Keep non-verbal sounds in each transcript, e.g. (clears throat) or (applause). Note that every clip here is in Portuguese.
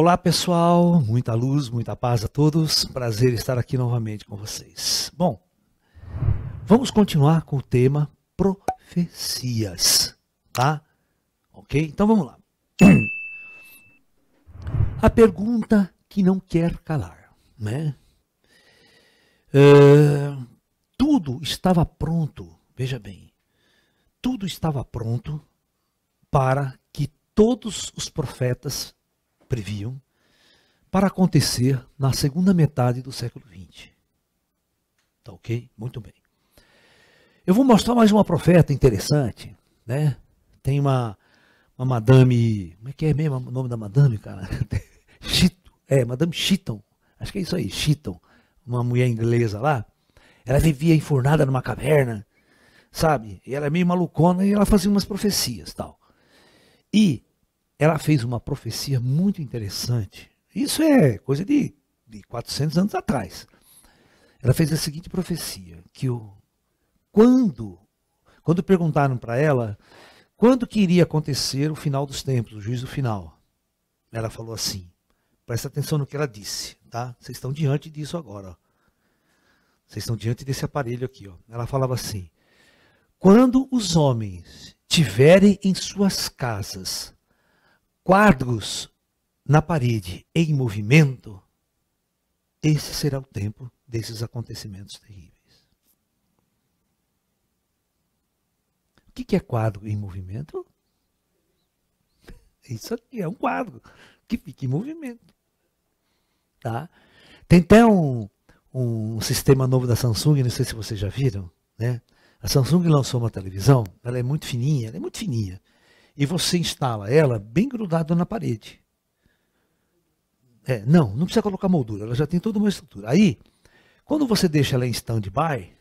Olá pessoal, muita luz, muita paz a todos. Prazer estar aqui novamente com vocês. Bom, vamos continuar com o tema profecias, tá? Ok? Então vamos lá. (clears throat) A pergunta que não quer calar, né? É, tudo estava pronto, veja bem, tudo estava pronto para que todos os profetas previam para acontecer na segunda metade do século XX. Tá ok? Muito bem. Eu vou mostrar mais uma profeta interessante, né? Tem uma, uma madame, como é que é mesmo o nome da madame, cara? (laughs) Chito, é, madame Chiton, acho que é isso aí, Chiton, uma mulher inglesa lá. Ela vivia enfurnada numa caverna, sabe? E ela é meio malucona e ela fazia umas profecias tal. E ela fez uma profecia muito interessante. Isso é coisa de, de 400 anos atrás. Ela fez a seguinte profecia, que o, quando, quando perguntaram para ela quando que iria acontecer o final dos tempos, o juízo final, ela falou assim, presta atenção no que ela disse, tá? Vocês estão diante disso agora. Vocês estão diante desse aparelho aqui, ó. Ela falava assim: Quando os homens tiverem em suas casas quadros na parede em movimento, esse será o tempo desses acontecimentos terríveis. O que é quadro em movimento? (laughs) Isso aqui é um quadro que fica em movimento. Tá? Tem até um, um sistema novo da Samsung, não sei se vocês já viram, né? A Samsung lançou uma televisão, ela é muito fininha, ela é muito fininha e você instala ela bem grudada na parede. É, não, não precisa colocar moldura, ela já tem toda uma estrutura. Aí, quando você deixa ela em stand-by,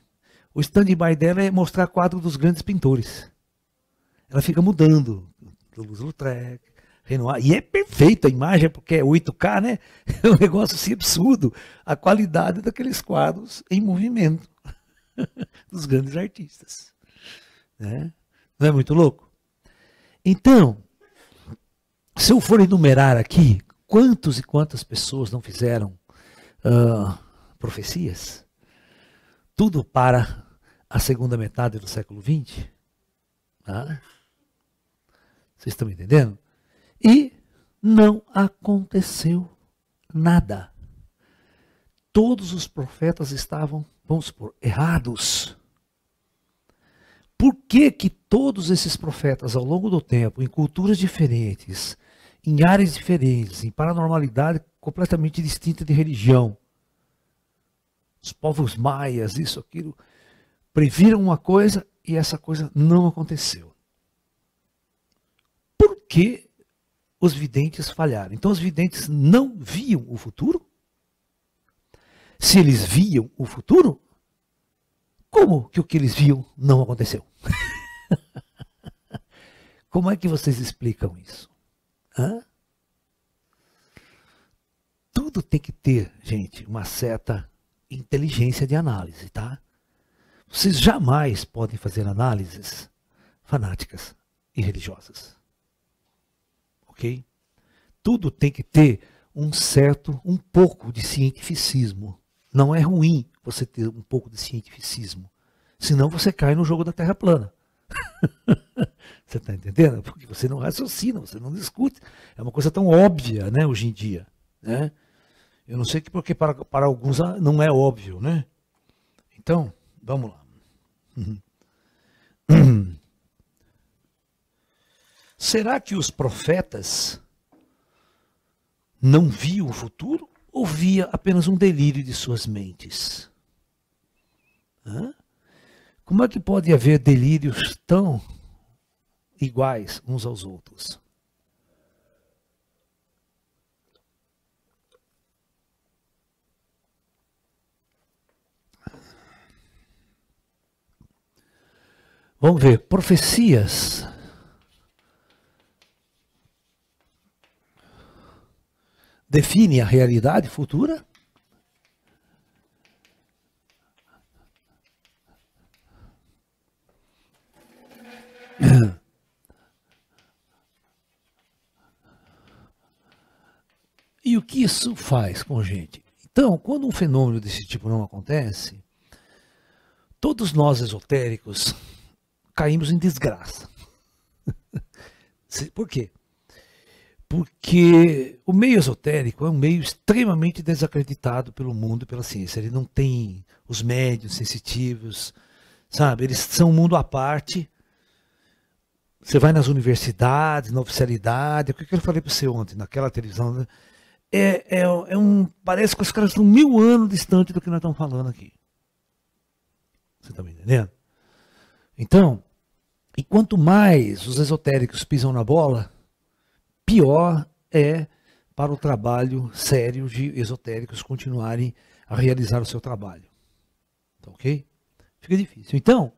o stand-by dela é mostrar quadro dos grandes pintores. Ela fica mudando, Toulouse Lautrec, Renoir, e é perfeita a imagem, porque é 8K, né? (laughs) É um negócio assim absurdo, a qualidade daqueles quadros em movimento (laughs) dos grandes artistas. Né? Não é muito louco? Então, se eu for enumerar aqui quantos e quantas pessoas não fizeram uh, profecias, tudo para a segunda metade do século XX. Ah? Vocês estão me entendendo? E não aconteceu nada. Todos os profetas estavam, vamos supor, errados. Por que, que todos esses profetas ao longo do tempo, em culturas diferentes, em áreas diferentes, em paranormalidade completamente distinta de religião. Os povos maias, isso, aquilo, previram uma coisa e essa coisa não aconteceu. Por que os videntes falharam? Então os videntes não viam o futuro? Se eles viam o futuro, como que o que eles viam não aconteceu? (laughs) Como é que vocês explicam isso? Hã? Tudo tem que ter, gente, uma certa inteligência de análise, tá? Vocês jamais podem fazer análises fanáticas e religiosas. Ok? Tudo tem que ter um certo, um pouco de cientificismo. Não é ruim você ter um pouco de cientificismo. Senão você cai no jogo da terra plana. (laughs) você está entendendo? Porque você não raciocina, você não discute. É uma coisa tão óbvia, né, hoje em dia. Né? Eu não sei que porque para, para alguns ah, não é óbvio, né? Então, vamos lá. (clears throat) Será que os profetas não viam o futuro ou via apenas um delírio de suas mentes? Hã? Como é que pode haver delírios tão iguais uns aos outros? Vamos ver, profecias. Define a realidade futura? que isso faz com a gente? Então, quando um fenômeno desse tipo não acontece, todos nós esotéricos caímos em desgraça. (laughs) Por quê? Porque o meio esotérico é um meio extremamente desacreditado pelo mundo e pela ciência. Ele não tem os médios sensitivos, sabe? Eles são um mundo à parte. Você vai nas universidades, na oficialidade, é o que eu falei para você ontem, naquela televisão, né? é, é, é um. Parece que os caras estão mil anos distante do que nós estamos falando aqui. Você está me entendendo? Então, e quanto mais os esotéricos pisam na bola, pior é para o trabalho sério de esotéricos continuarem a realizar o seu trabalho. Tá ok? Fica difícil. Então,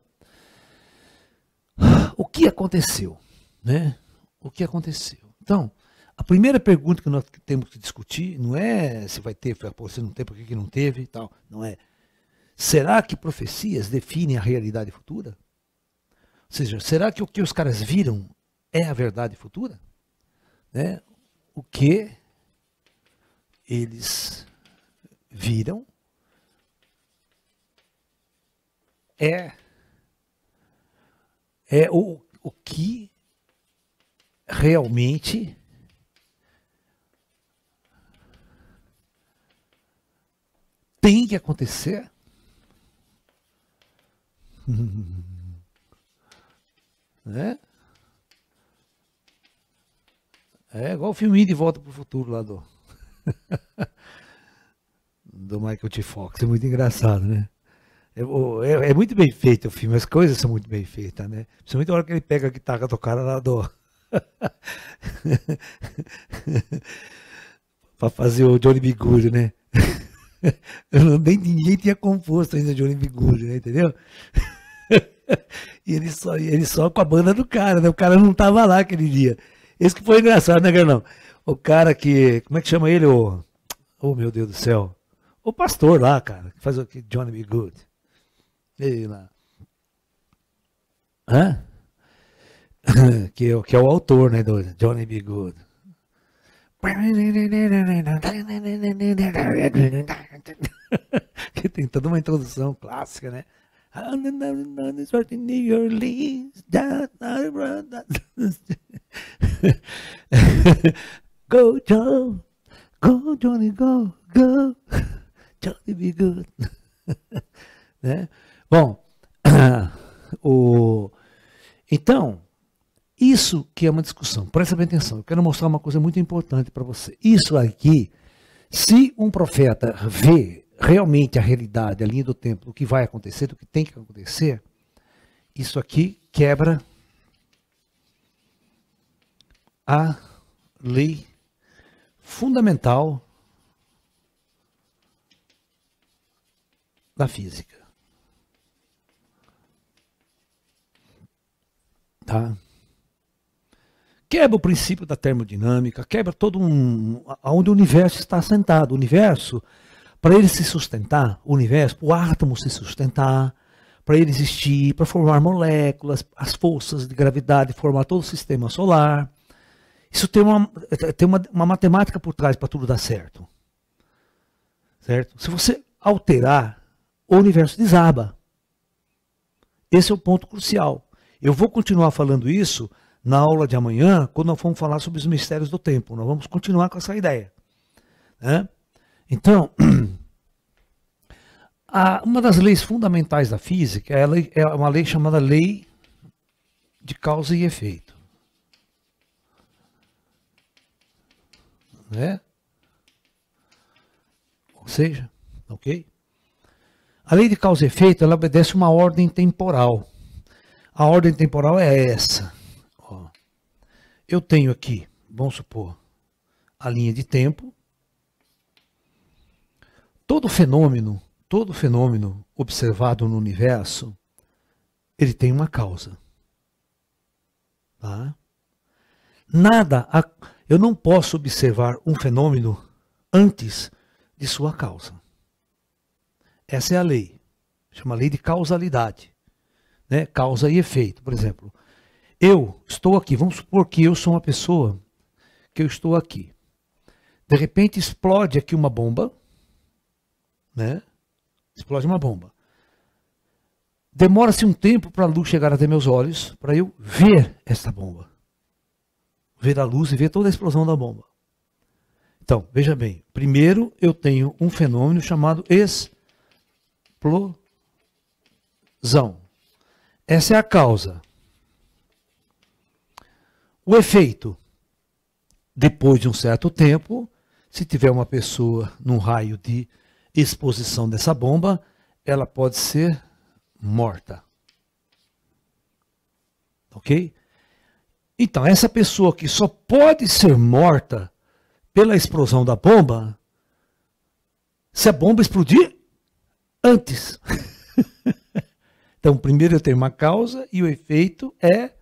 o que aconteceu? Né? O que aconteceu? Então, a primeira pergunta que nós temos que discutir não é se vai ter, se não tem, por que não teve e tal. Não é. Será que profecias definem a realidade futura? Ou seja, será que o que os caras viram é a verdade futura? Né? O que eles viram é, é o, o que realmente tem que acontecer. né? (laughs) É igual o filminho de Volta para o Futuro lá do. (laughs) do Michael T. Fox. É muito engraçado, né? É, é, é, muito bem feito o filme, as coisas são muito bem feitas, né? Principalmente a hora que ele pega a guitarra do cara lá do. (laughs) para fazer o Johnny Bigudo, né? (laughs) Eu não, nem ninguém tinha composto ainda de Olímpio Good, né, entendeu? (laughs) e ele só, ele só com a banda do cara, né? O cara não tava lá aquele dia. Esse que foi engraçado, né, Garnão? O cara que. Como é que chama ele? O, oh, meu Deus do céu. O pastor lá, cara, que faz o que? Johnny B. Good. Ele lá. Hã? (laughs) que, é, que é o autor, né, do Johnny B. Good. (laughs) que tem toda uma introdução clássica, né? (laughs) go, John! Go, Johnny, go! Go! Johnny, be good! (laughs) né? Bom, (clears throat) o... então, isso que é uma discussão. Presta bem atenção. Eu quero mostrar uma coisa muito importante para você. Isso aqui, se um profeta vê realmente a realidade, a linha do tempo, o que vai acontecer, o que tem que acontecer, isso aqui quebra a lei fundamental da física. Tá? quebra o princípio da termodinâmica, quebra todo um. onde o universo está assentado. O universo, para ele se sustentar, o universo, o átomo se sustentar, para ele existir, para formar moléculas, as forças de gravidade, formar todo o sistema solar. Isso tem uma, tem uma, uma matemática por trás para tudo dar certo. Certo? Se você alterar, o universo desaba. Esse é o ponto crucial. Eu vou continuar falando isso na aula de amanhã, quando nós formos falar sobre os mistérios do tempo. Nós vamos continuar com essa ideia. Né? Então, (clears throat) a, uma das leis fundamentais da física é, é uma lei chamada lei de causa e efeito. Né? Ou seja, ok? A lei de causa e efeito ela obedece uma ordem temporal. A ordem temporal é essa eu tenho aqui, vamos supor, a linha de tempo. Todo fenômeno, todo fenômeno observado no universo, ele tem uma causa. Tá? Nada, eu não posso observar um fenômeno antes de sua causa. Essa é a lei, chama lei de causalidade, né? causa e efeito. Por exemplo, eu estou aqui, vamos supor que eu sou uma pessoa que eu estou aqui. De repente explode aqui uma bomba, né? Explode uma bomba. Demora-se um tempo para a luz chegar até meus olhos, para eu ver essa bomba. Ver a luz e ver toda a explosão da bomba. Então, veja bem, primeiro eu tenho um fenômeno chamado explosão. Essa é a causa. O efeito. Depois de um certo tempo, se tiver uma pessoa num raio de exposição dessa bomba, ela pode ser morta. Ok? Então, essa pessoa que só pode ser morta pela explosão da bomba, se a bomba explodir antes. (laughs) então, primeiro eu tenho uma causa e o efeito é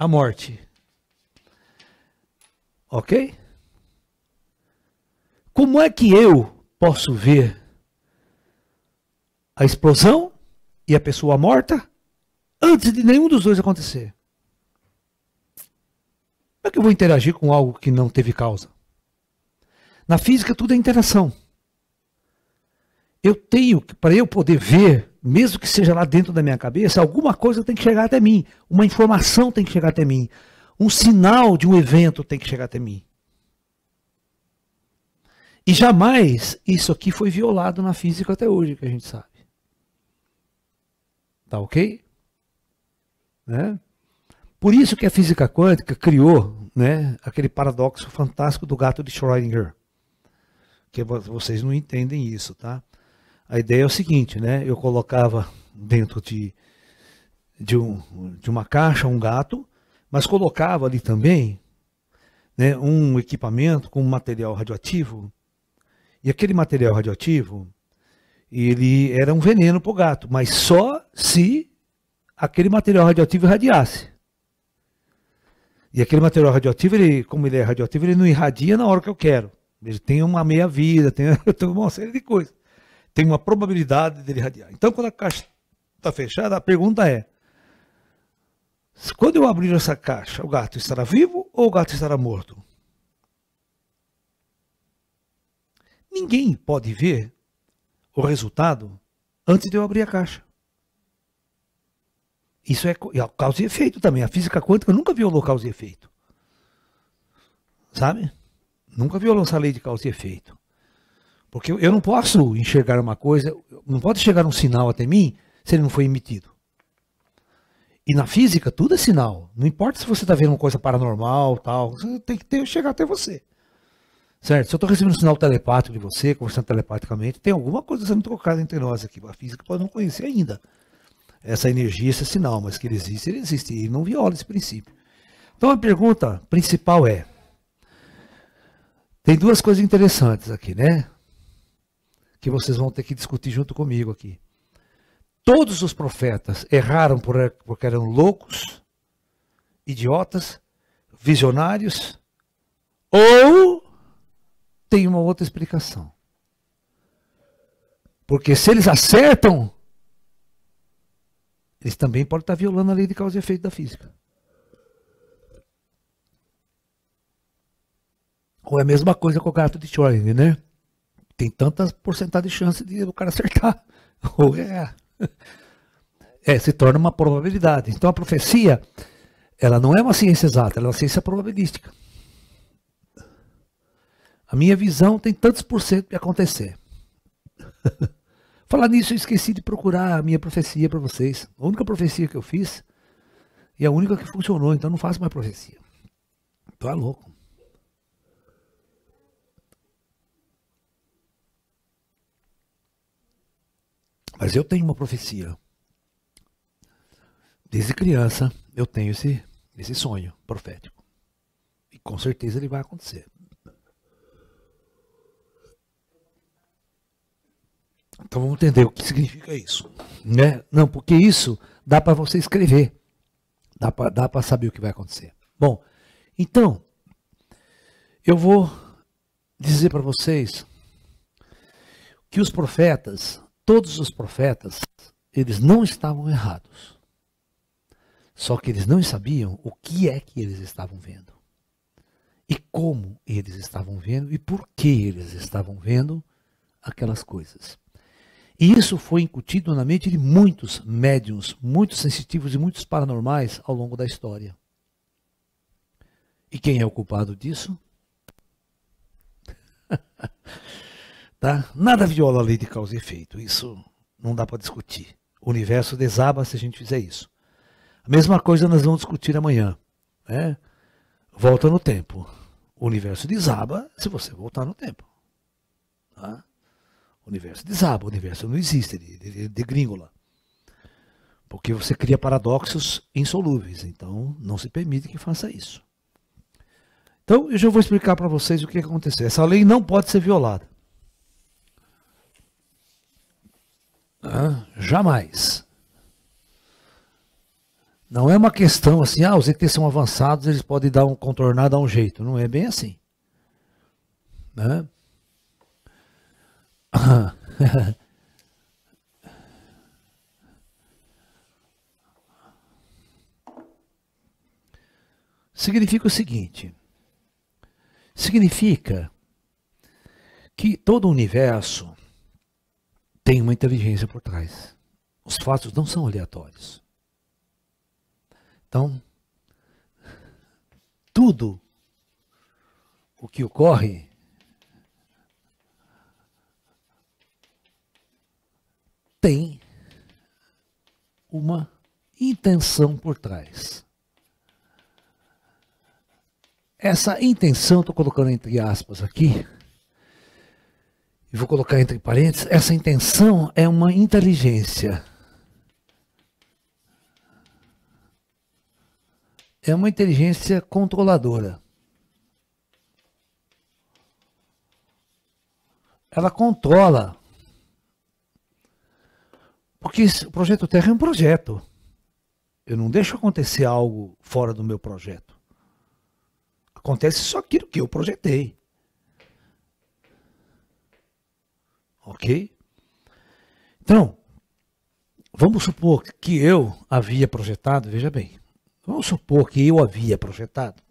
a morte. Ok? Como é que eu posso ver a explosão e a pessoa morta antes de nenhum dos dois acontecer? Como é que eu vou interagir com algo que não teve causa? Na física, tudo é interação. Eu tenho, para eu poder ver mesmo que seja lá dentro da minha cabeça, alguma coisa tem que chegar até mim, uma informação tem que chegar até mim, um sinal de um evento tem que chegar até mim. E jamais isso aqui foi violado na física até hoje, que a gente sabe. Tá ok? Né? Por isso que a física quântica criou né, aquele paradoxo fantástico do gato de Schrödinger. Que vocês não entendem isso, tá? A ideia é o seguinte, né? Eu colocava dentro de, de, um, de uma caixa um gato, mas colocava ali também né, um equipamento com material radioativo. E aquele material radioativo, ele era um veneno para o gato, mas só se aquele material radioativo irradiasse. E aquele material radioativo, ele, como ele é radioativo, ele não irradia na hora que eu quero. Ele tem uma meia-vida, tem (laughs) uma série de coisas tem uma probabilidade dele radiar. Então, quando a caixa está fechada, a pergunta é: quando eu abrir essa caixa, o gato estará vivo ou o gato estará morto? Ninguém pode ver o resultado antes de eu abrir a caixa. Isso é, é causa e efeito também. A física quântica nunca violou causa e efeito. Sabe? Nunca violou essa lei de causa e efeito. Porque eu não posso enxergar uma coisa, não pode chegar um sinal até mim se ele não foi emitido. E na física, tudo é sinal. Não importa se você está vendo uma coisa paranormal, tal, tem que ter, chegar até você. Certo? Se eu estou recebendo um sinal telepático de você, conversando telepaticamente, tem alguma coisa sendo trocada entre nós aqui. A física pode não conhecer ainda essa energia, esse sinal, mas que ele existe, ele existe. E não viola esse princípio. Então a pergunta principal é: tem duas coisas interessantes aqui, né? que vocês vão ter que discutir junto comigo aqui. Todos os profetas erraram er, porque eram loucos, idiotas, visionários, ou tem uma outra explicação. Porque se eles acertam, eles também podem estar violando a lei de causa e efeito da física. Ou é a mesma coisa com o gato de Schrödinger, né? tem tantas porcentagens de chance de o cara acertar. (laughs) Ou é, é, se torna uma probabilidade. Então a profecia, ela não é uma ciência exata, ela é uma ciência probabilística. A minha visão tem tantos por cento de acontecer. (laughs) Falar nisso, eu esqueci de procurar a minha profecia para vocês. A única profecia que eu fiz e a única que funcionou, então não faço mais profecia. Tô tá louco. Mas eu tenho uma profecia. Desde criança eu tenho esse, esse sonho profético. E com certeza ele vai acontecer. Então vamos entender o que significa isso. Né? Não, porque isso dá para você escrever. Dá para dá saber o que vai acontecer. Bom, então, eu vou dizer para vocês que os profetas todos os profetas, eles não estavam errados. Só que eles não sabiam o que é que eles estavam vendo. E como eles estavam vendo e por que eles estavam vendo aquelas coisas. E isso foi incutido na mente de muitos médiums, muitos sensitivos e muitos paranormais ao longo da história. E quem é o culpado disso? (laughs) Tá? Nada viola a lei de causa e efeito, isso não dá para discutir. O universo desaba se a gente fizer isso. A mesma coisa nós vamos discutir amanhã. Né? Volta no tempo. O universo desaba se você voltar no tempo. Tá? O universo desaba, o universo não existe, ele degringola. Porque você cria paradoxos insolúveis, então não se permite que faça isso. Então, eu já vou explicar para vocês o que aconteceu. Essa lei não pode ser violada. jamais. Não é uma questão assim, ah, os ETs são avançados, eles podem dar um contornar, dar um jeito. Não é bem assim. Né? (laughs) significa o seguinte: significa que todo o universo tem uma inteligência por trás. Os fatos não são aleatórios. Então, tudo o que ocorre tem uma intenção por trás. Essa intenção, estou colocando entre aspas aqui, e vou colocar entre parênteses, essa intenção é uma inteligência. É uma inteligência controladora. Ela controla. Porque o projeto Terra é um projeto. Eu não deixo acontecer algo fora do meu projeto. Acontece só aquilo que eu projetei. Ok? Então, vamos supor que eu havia projetado, veja bem, vamos supor que eu havia projetado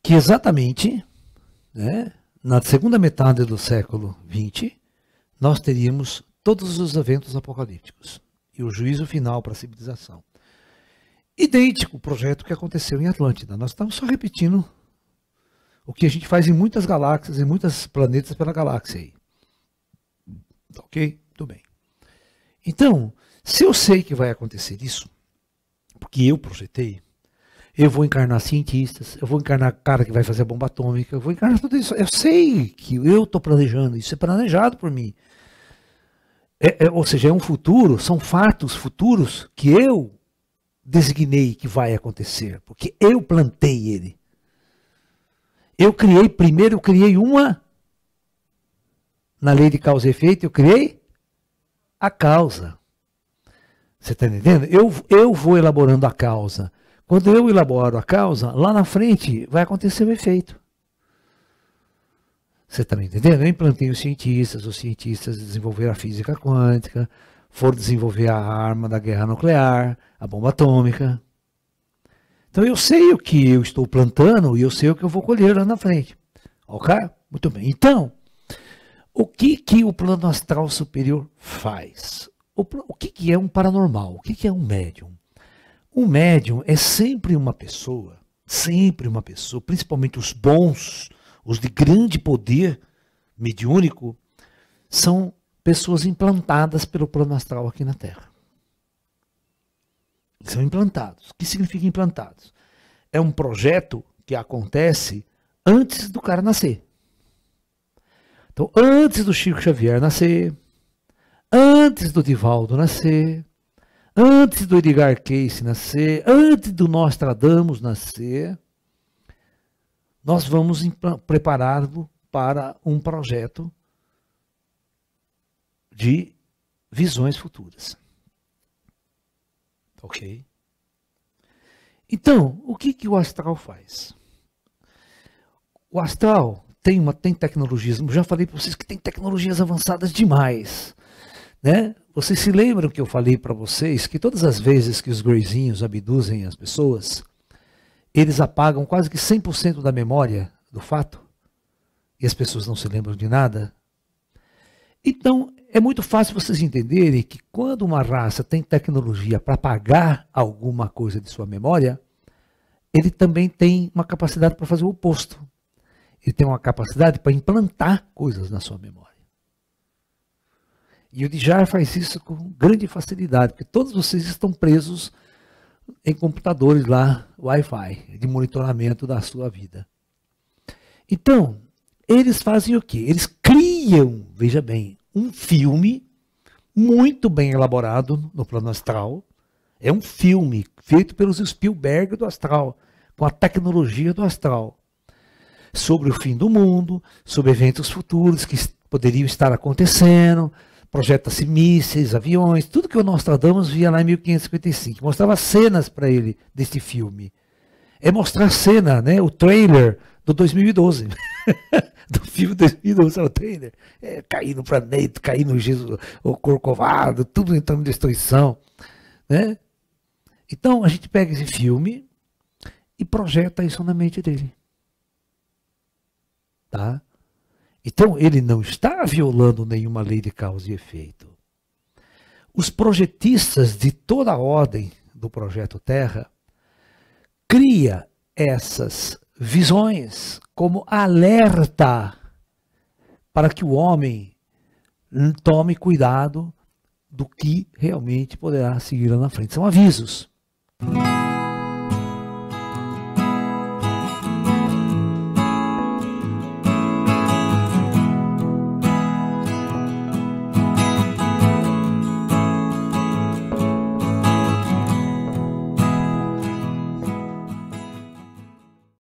que exatamente né, na segunda metade do século XX nós teríamos todos os eventos apocalípticos e o juízo final para a civilização. Idêntico o projeto que aconteceu em Atlântida. Nós estamos só repetindo o que a gente faz em muitas galáxias, em muitos planetas pela galáxia aí. Tá ok? Tudo bem. Então, se eu sei que vai acontecer isso, porque eu projetei, eu vou encarnar cientistas, eu vou encarnar cara que vai fazer a bomba atômica, eu vou encarnar tudo isso. Eu sei que eu estou planejando, isso é planejado por mim. É, é, ou seja, é um futuro, são fatos futuros que eu designei que vai acontecer, porque eu plantei ele. Eu criei, primeiro eu criei uma, na lei de causa e efeito, eu criei a causa. Você está entendendo? Eu, eu vou elaborando a causa. Quando eu elaboro a causa, lá na frente vai acontecer o efeito. Você está me entendendo? Eu implantei os cientistas, os cientistas desenvolveram a física quântica, foram desenvolver a arma da guerra nuclear, a bomba atômica. Então eu sei o que eu estou plantando e eu sei o que eu vou colher lá na frente. Ok? Muito bem. Então, o que, que o plano astral superior faz? O, o que, que é um paranormal? O que, que é um médium? Um médium é sempre uma pessoa, sempre uma pessoa, principalmente os bons, os de grande poder mediúnico, são pessoas implantadas pelo plano astral aqui na Terra. São implantados. O que significa implantados? É um projeto que acontece antes do cara nascer. Então, antes do Chico Xavier nascer, antes do Divaldo nascer, antes do Edgar Cayce nascer, antes do Nostradamus nascer, nós vamos prepará-lo para um projeto de visões futuras. Ok? Então, o que, que o astral faz? O astral tem uma tem tecnologias, já falei para vocês que tem tecnologias avançadas demais, né? Vocês se lembram que eu falei para vocês que todas as vezes que os greizinhos abduzem as pessoas, eles apagam quase que 100% da memória do fato e as pessoas não se lembram de nada então, é muito fácil vocês entenderem que quando uma raça tem tecnologia para apagar alguma coisa de sua memória, ele também tem uma capacidade para fazer o oposto. Ele tem uma capacidade para implantar coisas na sua memória. E o Dijar faz isso com grande facilidade, porque todos vocês estão presos em computadores lá, Wi-Fi, de monitoramento da sua vida. Então, eles fazem o quê? Eles criam, veja bem, um filme muito bem elaborado no plano astral. É um filme feito pelos Spielberg do astral, com a tecnologia do astral, sobre o fim do mundo, sobre eventos futuros que poderiam estar acontecendo, projeta-se mísseis, aviões, tudo que o Nostradamus via lá em 1555. Mostrava cenas para ele deste filme é mostrar a cena, né? O trailer do 2012. (laughs) do filme 2012, o trailer. É, cair no planeta, cair no Jesus, o Corcovado, tudo entrando em destruição. Né? Então a gente pega esse filme e projeta isso na mente dele. Tá? Então ele não está violando nenhuma lei de causa e efeito. Os projetistas de toda a ordem do projeto Terra cria essas visões como alerta para que o homem tome cuidado do que realmente poderá seguir lá na frente. São avisos.